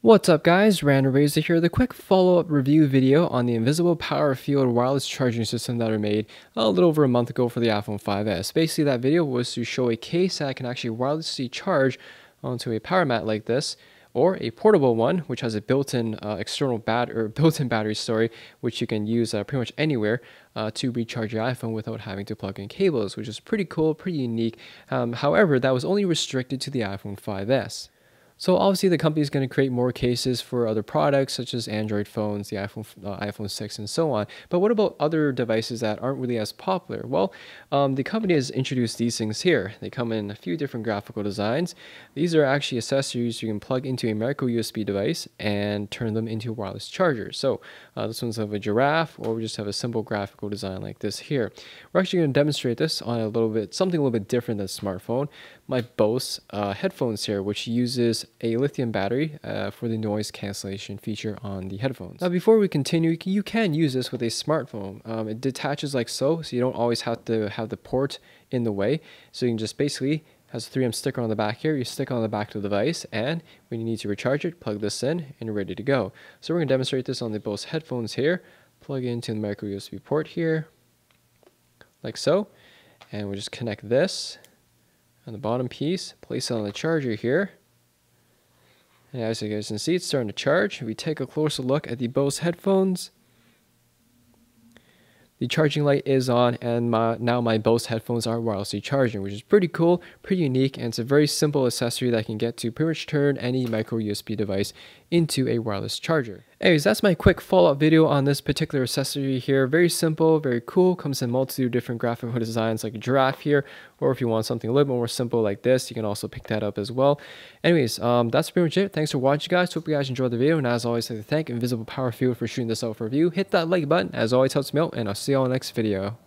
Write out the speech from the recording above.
What's up guys, Random Razor here The quick follow-up review video on the invisible power field wireless charging system that I made a little over a month ago for the iPhone 5s. Basically that video was to show a case that can actually wirelessly charge onto a power mat like this or a portable one which has a built-in uh, external bat or built-in battery story which you can use uh, pretty much anywhere uh, to recharge your iPhone without having to plug in cables which is pretty cool, pretty unique. Um, however, that was only restricted to the iPhone 5s. So obviously the company is going to create more cases for other products such as Android phones, the iPhone, uh, iPhone 6 and so on. But what about other devices that aren't really as popular? Well, um, the company has introduced these things here. They come in a few different graphical designs. These are actually accessories you can plug into a micro USB device and turn them into a wireless charger. So uh, this one's of a giraffe or we just have a simple graphical design like this here. We're actually going to demonstrate this on a little bit, something a little bit different than smartphone. My Bose uh, headphones here, which uses a lithium battery uh, for the noise cancellation feature on the headphones. Now before we continue, you can use this with a smartphone. Um, it detaches like so, so you don't always have to have the port in the way. So you can just basically has a 3M sticker on the back here. You stick on the back of the device and when you need to recharge it, plug this in and you're ready to go. So we're gonna demonstrate this on the Bose headphones here. Plug it into the micro USB port here, like so. And we just connect this on the bottom piece, place it on the charger here, and as you guys can see, it's starting to charge. If we take a closer look at the Bose headphones, the charging light is on and my, now my Bose headphones are wirelessly charging, which is pretty cool, pretty unique, and it's a very simple accessory that can get to pretty much turn any micro USB device into a wireless charger. Anyways, that's my quick follow-up video on this particular accessory here. Very simple, very cool. Comes in multitude of different graphical designs like a giraffe here. Or if you want something a little bit more simple like this, you can also pick that up as well. Anyways, um, that's pretty much it. Thanks for watching, guys. Hope you guys enjoyed the video. And as always, I'd like to thank Invisible Power Field for shooting this out for review. Hit that like button. As always, helps me out. And I'll see you all in the next video.